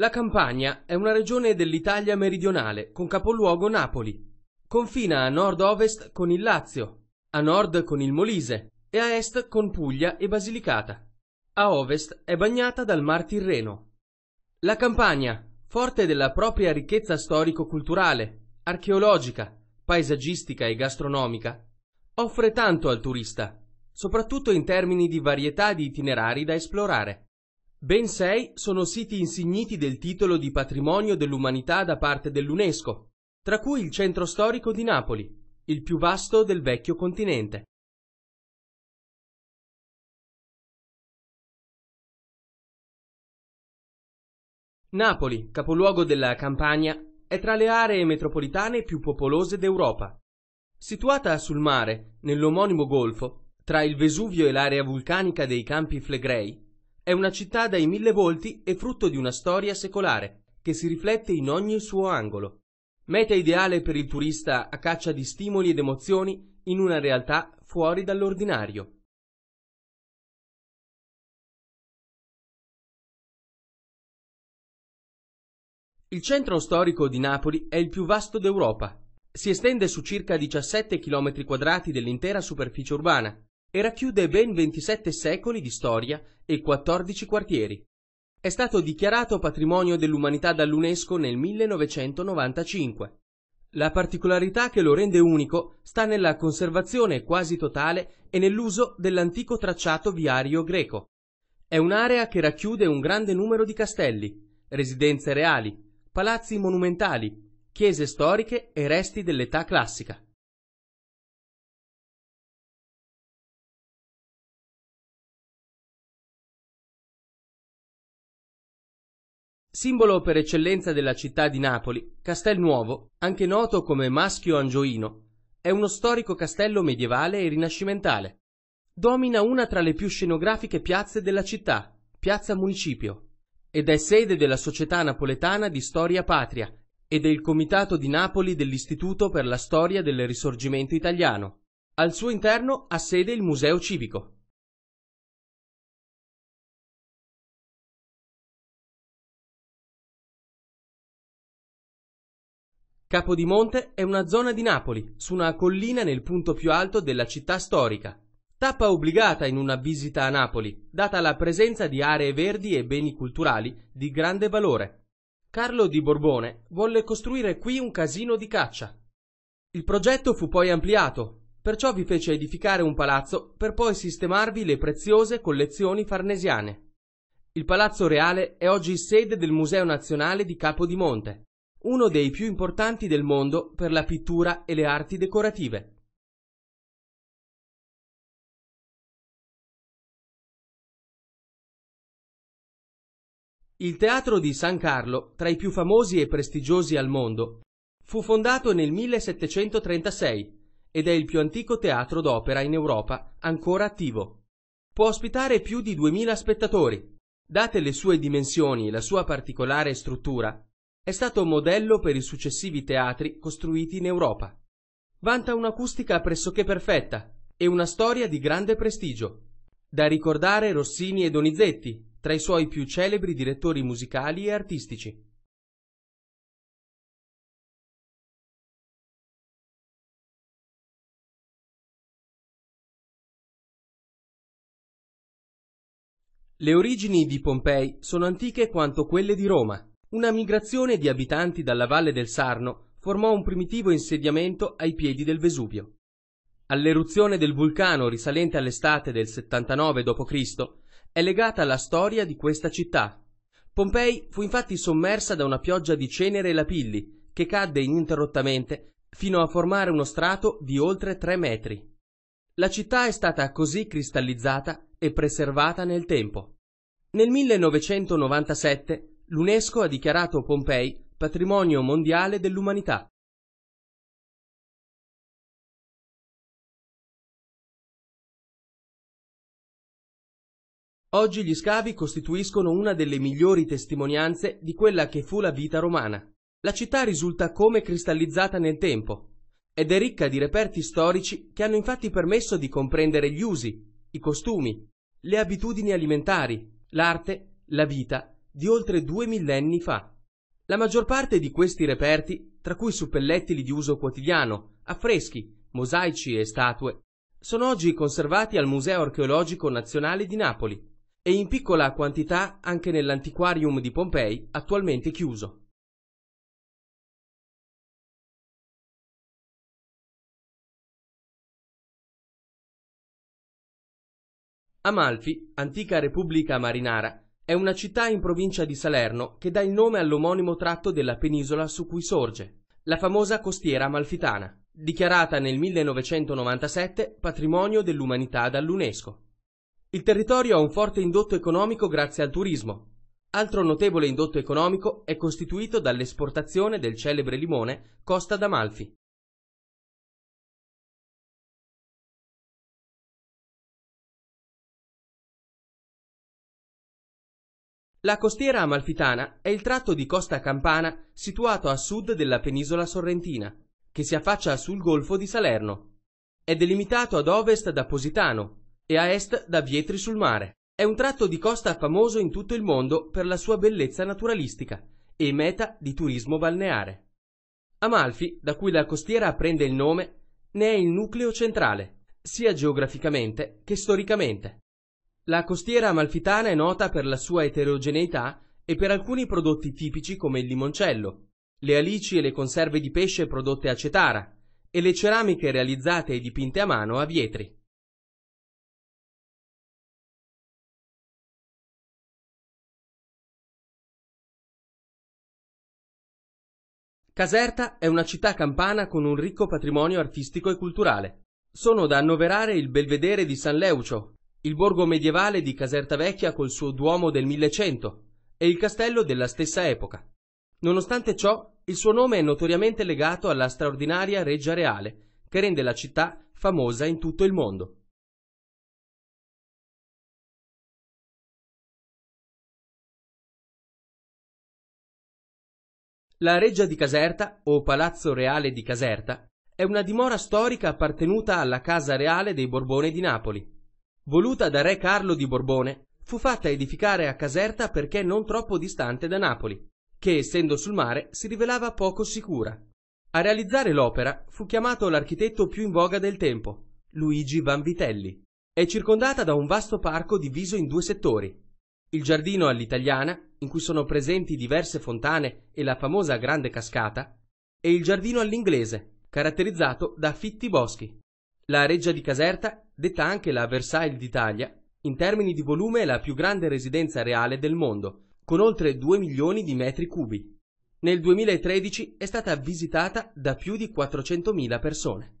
La Campania è una regione dell'Italia meridionale, con capoluogo Napoli. Confina a nord-ovest con il Lazio, a nord con il Molise e a est con Puglia e Basilicata. A ovest è bagnata dal Mar Tirreno. La Campania, forte della propria ricchezza storico-culturale, archeologica, paesaggistica e gastronomica, offre tanto al turista, soprattutto in termini di varietà di itinerari da esplorare. Ben sei sono siti insigniti del titolo di Patrimonio dell'Umanità da parte dell'UNESCO, tra cui il centro storico di Napoli, il più vasto del vecchio continente. Napoli, capoluogo della Campania, è tra le aree metropolitane più popolose d'Europa. Situata sul mare, nell'omonimo golfo, tra il Vesuvio e l'area vulcanica dei Campi Flegrei, è una città dai mille volti e frutto di una storia secolare, che si riflette in ogni suo angolo. Meta ideale per il turista a caccia di stimoli ed emozioni in una realtà fuori dall'ordinario. Il centro storico di Napoli è il più vasto d'Europa. Si estende su circa 17 km 2 dell'intera superficie urbana, e racchiude ben 27 secoli di storia e 14 quartieri. È stato dichiarato patrimonio dell'umanità dall'UNESCO nel 1995. La particolarità che lo rende unico sta nella conservazione quasi totale e nell'uso dell'antico tracciato viario greco. È un'area che racchiude un grande numero di castelli, residenze reali, palazzi monumentali, chiese storiche e resti dell'età classica. Simbolo per eccellenza della città di Napoli, Castel Nuovo, anche noto come Maschio Angioino, è uno storico castello medievale e rinascimentale. Domina una tra le più scenografiche piazze della città, Piazza Municipio, ed è sede della Società Napoletana di Storia Patria e del Comitato di Napoli dell'Istituto per la Storia del Risorgimento Italiano. Al suo interno ha sede il Museo Civico. Capodimonte è una zona di Napoli, su una collina nel punto più alto della città storica. Tappa obbligata in una visita a Napoli, data la presenza di aree verdi e beni culturali di grande valore. Carlo di Borbone volle costruire qui un casino di caccia. Il progetto fu poi ampliato, perciò vi fece edificare un palazzo per poi sistemarvi le preziose collezioni farnesiane. Il Palazzo Reale è oggi sede del Museo Nazionale di Capodimonte uno dei più importanti del mondo per la pittura e le arti decorative. Il teatro di San Carlo, tra i più famosi e prestigiosi al mondo, fu fondato nel 1736 ed è il più antico teatro d'opera in Europa ancora attivo. Può ospitare più di 2000 spettatori. Date le sue dimensioni e la sua particolare struttura, è stato modello per i successivi teatri costruiti in Europa. Vanta un'acustica pressoché perfetta e una storia di grande prestigio. Da ricordare Rossini e Donizetti, tra i suoi più celebri direttori musicali e artistici. Le origini di Pompei sono antiche quanto quelle di Roma. Una migrazione di abitanti dalla valle del Sarno formò un primitivo insediamento ai piedi del Vesuvio. All'eruzione del vulcano risalente all'estate del 79 d.C. è legata la storia di questa città. Pompei fu infatti sommersa da una pioggia di cenere e lapilli che cadde ininterrottamente fino a formare uno strato di oltre tre metri. La città è stata così cristallizzata e preservata nel tempo. Nel 1997 L'UNESCO ha dichiarato Pompei Patrimonio mondiale dell'umanità. Oggi gli scavi costituiscono una delle migliori testimonianze di quella che fu la vita romana. La città risulta come cristallizzata nel tempo ed è ricca di reperti storici che hanno infatti permesso di comprendere gli usi, i costumi, le abitudini alimentari, l'arte, la vita di oltre due millenni fa. La maggior parte di questi reperti, tra cui suppellettili di uso quotidiano, affreschi, mosaici e statue, sono oggi conservati al Museo archeologico nazionale di Napoli e in piccola quantità anche nell'antiquarium di Pompei, attualmente chiuso. Amalfi, antica repubblica marinara, è una città in provincia di Salerno che dà il nome all'omonimo tratto della penisola su cui sorge, la famosa costiera amalfitana, dichiarata nel 1997 patrimonio dell'umanità dall'UNESCO. Il territorio ha un forte indotto economico grazie al turismo. Altro notevole indotto economico è costituito dall'esportazione del celebre limone Costa d'Amalfi, La costiera amalfitana è il tratto di costa campana situato a sud della penisola sorrentina, che si affaccia sul golfo di Salerno. È delimitato ad ovest da Positano e a est da Vietri sul mare. È un tratto di costa famoso in tutto il mondo per la sua bellezza naturalistica e meta di turismo balneare. Amalfi, da cui la costiera prende il nome, ne è il nucleo centrale, sia geograficamente che storicamente. La costiera amalfitana è nota per la sua eterogeneità e per alcuni prodotti tipici come il limoncello, le alici e le conserve di pesce prodotte a Cetara e le ceramiche realizzate e dipinte a mano a Vietri. Caserta è una città campana con un ricco patrimonio artistico e culturale. Sono da annoverare il Belvedere di San Leucio, il borgo medievale di Caserta Vecchia col suo duomo del 1100 e il castello della stessa epoca. Nonostante ciò, il suo nome è notoriamente legato alla straordinaria Reggia Reale, che rende la città famosa in tutto il mondo. La Reggia di Caserta, o Palazzo Reale di Caserta, è una dimora storica appartenuta alla Casa Reale dei Borbone di Napoli voluta da re Carlo di Borbone, fu fatta edificare a Caserta perché non troppo distante da Napoli, che essendo sul mare si rivelava poco sicura. A realizzare l'opera fu chiamato l'architetto più in voga del tempo, Luigi Vanvitelli. È circondata da un vasto parco diviso in due settori. Il giardino all'italiana, in cui sono presenti diverse fontane e la famosa grande cascata, e il giardino all'inglese, caratterizzato da fitti boschi. La Reggia di Caserta, detta anche la Versailles d'Italia, in termini di volume è la più grande residenza reale del mondo, con oltre 2 milioni di metri cubi. Nel 2013 è stata visitata da più di 400.000 persone.